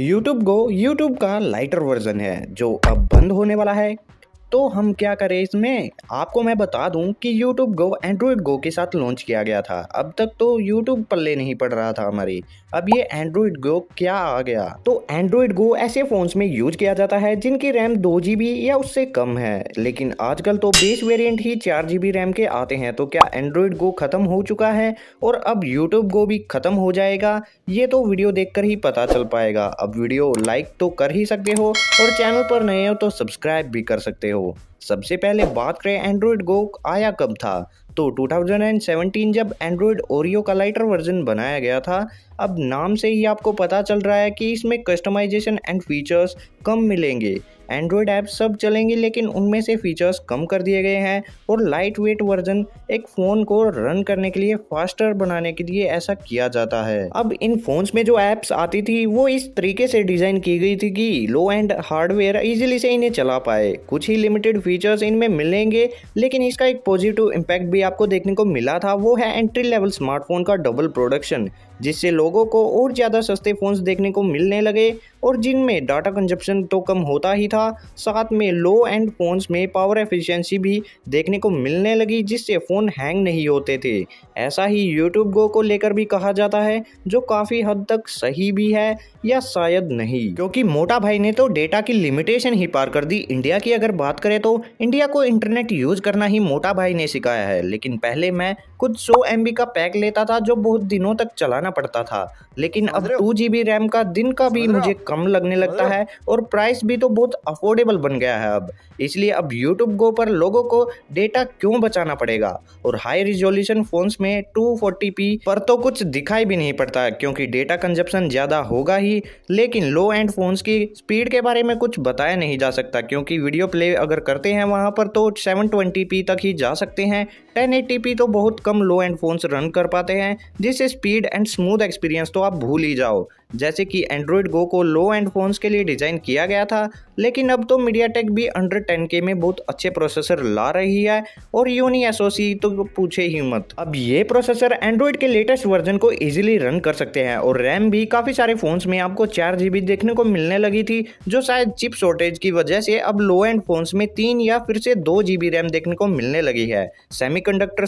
YouTube Go YouTube का lighter version है जो अब बंद होने वाला है तो हम क्या करें इसमें आपको मैं बता दूं कि YouTube Go Android Go के साथ लॉन्च किया गया था अब तक तो YouTube पल्ले नहीं पड़ रहा था हमारी अब ये Android Go क्या आ गया तो Android Go ऐसे फ़ोन्स में यूज किया जाता है जिनकी रैम दो जी या उससे कम है लेकिन आजकल तो बेस वेरिएंट ही चार जी रैम के आते हैं तो क्या एंड्रॉयड गो ख़त्म हो चुका है और अब यूट्यूब गो भी ख़त्म हो जाएगा ये तो वीडियो देख ही पता चल पाएगा अब वीडियो लाइक तो कर ही सकते हो और चैनल पर नए हो तो सब्सक्राइब भी कर सकते हो Falou. सबसे पहले बात करें एंड्रॉयड गो आया कब था तो 2017 जब एंड्रॉयड ओरियो का लाइटर वर्जन बनाया गया था अब नाम से ही आपको पता चल रहा है कि इसमें कस्टमाइजेशन एंड फीचर्स कम मिलेंगे एंड्रॉयड ऐप सब चलेंगे लेकिन उनमें से फीचर्स कम कर दिए गए हैं और लाइट वेट वर्जन एक फ़ोन को रन करने के लिए फास्टर बनाने के लिए ऐसा किया जाता है अब इन फोन्स में जो ऐप्स आती थी वो इस तरीके से डिज़ाइन की गई थी कि लो एंड हार्डवेयर इजीली से इन्हें चला पाए कुछ ही लिमिटेड फीचर फीचर्स इनमें मिलेंगे लेकिन इसका एक पॉजिटिव इम्पैक्ट भी आपको देखने को मिला था वो है एंट्री लेवल स्मार्टफोन का डबल प्रोडक्शन जिससे लोगों को और ज़्यादा सस्ते फ़ोन्स देखने को मिलने लगे और जिनमें डाटा कंजप्शन तो कम होता ही था साथ में लो एंड फ़ोन्स में पावर एफिशिएंसी भी देखने को मिलने लगी जिससे फ़ोन हैंग नहीं होते थे ऐसा ही यूट्यूब गो को लेकर भी कहा जाता है जो काफ़ी हद तक सही भी है या शायद नहीं क्योंकि मोटा भाई ने तो डेटा की लिमिटेशन ही पार कर दी इंडिया की अगर बात करें तो इंडिया को इंटरनेट यूज़ करना ही मोटा भाई ने सिखाया है लेकिन पहले मैं कुछ सौ एम का पैक लेता था जो बहुत दिनों तक चला चलाना पड़ता था लेकिन अब टू जी रैम का दिन का भी मुझे कम लगने लगता है और प्राइस भी तो बहुत अफोर्डेबल बन गया है अब इसलिए अब यूट्यूब गो पर लोगों को डेटा क्यों बचाना पड़ेगा और हाई रिजोल्यूशन फोन्स में टू पर तो कुछ दिखाई भी नहीं पड़ता क्योंकि डेटा कंजप्शन ज़्यादा होगा ही लेकिन लो एंड फोन्स की स्पीड के बारे में कुछ बताया नहीं जा सकता क्योंकि वीडियो प्ले अगर करते हैं वहाँ पर तो सेवन तक ही जा सकते हैं टेन तो बहुत कम लो एंड फ़ोन्स रन कर पाते हैं जिससे स्पीड एंड स्मूथ एक्सपीरियंस तो आप भूल ही जाओ जैसे कि एंड्रॉयड गो को लो एंड फोन्स के लिए डिज़ाइन किया गया था लेकिन अब तो मीडिया भी अंडर टेन के में बहुत अच्छे प्रोसेसर ला रही है और यूनी एसोसी तो पूछे ही मत अब ये प्रोसेसर एंड्रॉयड के लेटेस्ट वर्जन को इजिली रन कर सकते हैं और रैम भी काफ़ी सारे फ़ोन्स में आपको चार जीबी देखने को मिलने लगी थी जो शायद चिप शॉर्टेज की वजह से अब लो एंड फोन्स में तीन या फिर से दो जी रैम देखने को मिलने लगी है सेमी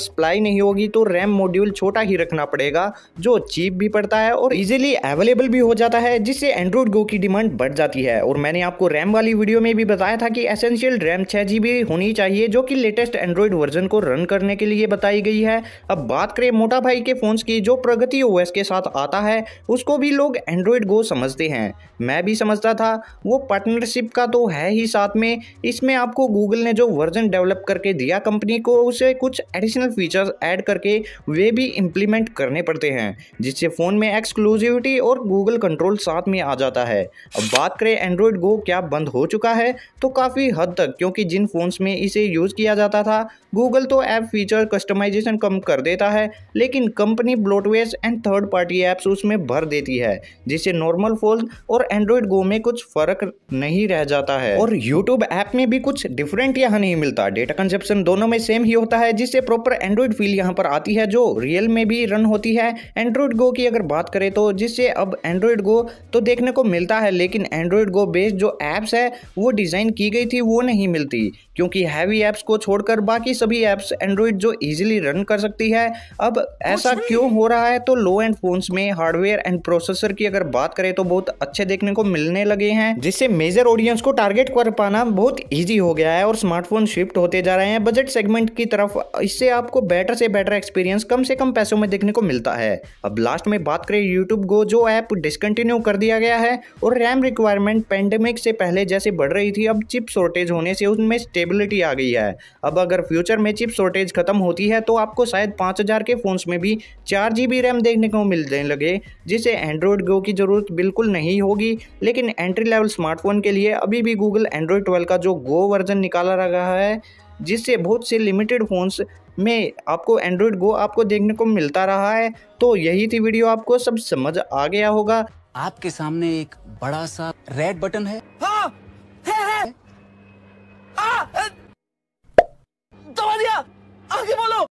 सप्लाई नहीं होगी तो रैम मॉड्यूल छोटा ही रखना पड़ेगा जो चीप भी पड़ता है और इजिली अवेलेबल भी हो जाता है जिससे एंड्रॉयड गो की डिमांड बढ़ जाती है और मैंने आपको रैम वाली वीडियो में भी बताया था कि एसेंशियल रैम छः जी होनी चाहिए जो कि लेटेस्ट एंड्रॉयड वर्जन को रन करने के लिए बताई गई है अब बात करें मोटा भाई के फ़ोन्स की जो प्रगति ओ के साथ आता है उसको भी लोग एंड्रॉयड गो समझते हैं मैं भी समझता था वो पार्टनरशिप का तो है ही साथ में इसमें आपको गूगल ने जो वर्जन डेवलप करके दिया कंपनी को उसे कुछ एडिशनल फीचर्स ऐड करके वे भी इम्प्लीमेंट करने पड़ते हैं जिससे फ़ोन में एक्सक्लूसिविटी और गूगल कंट्रोल साथ में आ जाता है अब बात करें एंड्रॉयड गो क्या बंद हो चुका है तो काफ़ी हद तक क्योंकि जिन फ़ोन्स में इसे यूज़ किया जाता था गूगल तो ऐप फीचर कस्टमाइजेशन कम कर देता है लेकिन company bloatware and third party apps उसमें भर देती है जिससे नॉर्मल फोन और एंड्रॉयड गो में कुछ फ़र्क नहीं रह जाता है और यूट्यूब ऐप में भी कुछ डिफरेंट यहाँ नहीं मिलता डेटा कंसेप्शन दोनों में सेम ही होता है जिससे प्रॉपर एंड्रॉयड फील यहाँ पर आती है जो रियल में भी रन होती है एंड्रॉयड गो की अगर बात करें तो जिससे अब एंड्रॉयड गो तो देखने को मिलता है लेकिन एंड्रॉयड गो बेस्ड जो ऐप्स है वो डिज़ाइन की गई थी वो नहीं मिलती क्योंकि हैवी ऐप्स को छोड़कर बाकी सभी ऐप्स एंड्रॉयड जो ईजिली रन कर सकती है अब ऐसा क्यों हो रहा है तो लो एंड फोन्स में हार्डवेयर एंड प्रोसेसर की अगर बात करें तो बहुत अच्छे देखने को मिलने लगे हैं जिससे मेजर ऑडियंस को टारगेट कर पाना बहुत ईजी हो गया है और स्मार्टफोन शिफ्ट होते जा रहे हैं बजट सेगमेंट की तरफ इससे आपको बेटर से बेटर एक्सपीरियंस कम से कम पैसों में देखने को मिलता है अब लास्ट में बात करें यूट्यूब गो जो ऐप डिसकंटिन्यू कर दिया गया है और रैम रिक्वायरमेंट पेंडेमिक से पहले जैसे बढ़ रही थी अब चिप शॉर्टेज होने से उनमें स्टेबिलिटी आ गई है अब अगर फ्यूचर में चिप शॉर्टेज खत्म होती है तो आपको शायद पाँच के फ़ोन्स में भी चार जी रैम देखने को मिलने लगे जिसे एंड्रॉयड गो की ज़रूरत बिल्कुल नहीं होगी लेकिन एंट्री लेवल स्मार्टफोन के लिए अभी भी गूगल एंड्रॉयड ट्वेल्व का जो गो वर्जन निकाला रहा है जिससे बहुत से लिमिटेड फ़ोन्स में आपको एंड्रॉयड गो आपको देखने को मिलता रहा है तो यही थी वीडियो आपको सब समझ आ गया होगा आपके सामने एक बड़ा सा रेड बटन है, हाँ, है, है।